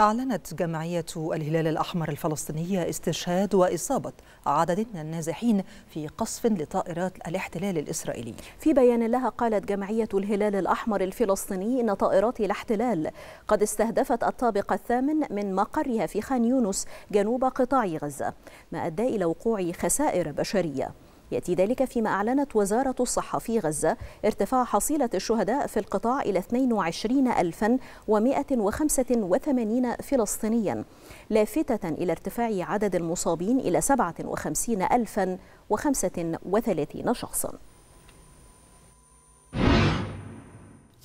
أعلنت جمعية الهلال الأحمر الفلسطينية استشهاد وإصابة عدد من النازحين في قصف لطائرات الاحتلال الإسرائيلي في بيان لها قالت جمعية الهلال الأحمر الفلسطيني إن طائرات الاحتلال قد استهدفت الطابق الثامن من مقرها في خان يونس جنوب قطاع غزة ما أدى إلى وقوع خسائر بشرية يأتي ذلك فيما أعلنت وزارة الصحة في غزة ارتفاع حصيلة الشهداء في القطاع إلى 22185 فلسطينيا لافتة إلى ارتفاع عدد المصابين إلى 57035 شخصاً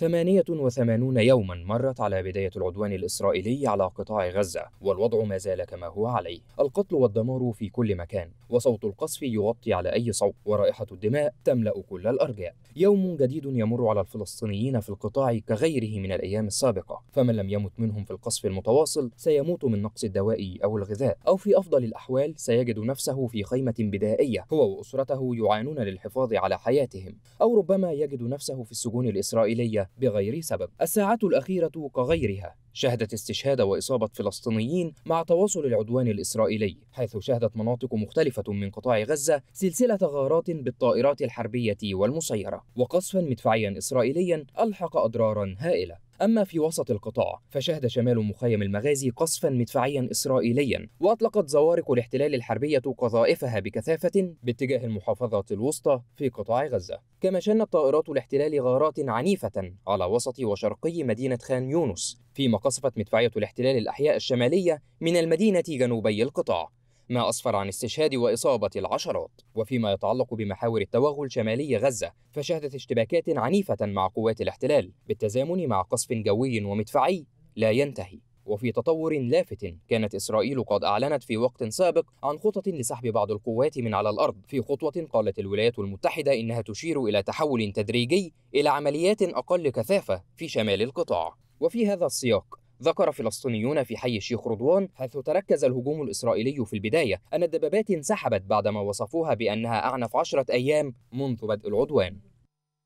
88 يوما مرت على بداية العدوان الإسرائيلي على قطاع غزة والوضع ما زال كما هو عليه القتل والدمار في كل مكان وصوت القصف يغطي على أي صوت ورائحة الدماء تملأ كل الأرجاء يوم جديد يمر على الفلسطينيين في القطاع كغيره من الأيام السابقة فمن لم يمت منهم في القصف المتواصل سيموت من نقص الدواء أو الغذاء أو في أفضل الأحوال سيجد نفسه في خيمة بدائية هو وأسرته يعانون للحفاظ على حياتهم أو ربما يجد نفسه في السجون الإسرائيلية بغير سبب الساعات الأخيرة كغيرها شهدت استشهاد وإصابة فلسطينيين مع تواصل العدوان الإسرائيلي حيث شهدت مناطق مختلفة من قطاع غزة سلسلة غارات بالطائرات الحربية والمسيرة وقصفا مدفعيا إسرائيليا ألحق أضرارا هائلة أما في وسط القطاع فشهد شمال مخيم المغازي قصفا مدفعيا إسرائيليا وأطلقت زوارق الاحتلال الحربية قذائفها بكثافة باتجاه المحافظات الوسطى في قطاع غزة كما شنت طائرات الاحتلال غارات عنيفة على وسط وشرقي مدينة خان يونس فيما قصفت مدفعية الاحتلال الأحياء الشمالية من المدينة جنوبي القطاع ما أسفر عن استشهاد وإصابة العشرات وفيما يتعلق بمحاور التوغل شمالي غزة فشهدت اشتباكات عنيفة مع قوات الاحتلال بالتزامن مع قصف جوي ومدفعي لا ينتهي وفي تطور لافت كانت إسرائيل قد أعلنت في وقت سابق عن خطط لسحب بعض القوات من على الأرض في خطوة قالت الولايات المتحدة إنها تشير إلى تحول تدريجي إلى عمليات أقل كثافة في شمال القطاع وفي هذا السياق ذكر فلسطينيون في حي الشيخ رضوان حيث تركز الهجوم الإسرائيلي في البداية أن الدبابات انسحبت بعدما وصفوها بأنها أعنف عشرة أيام منذ بدء العدوان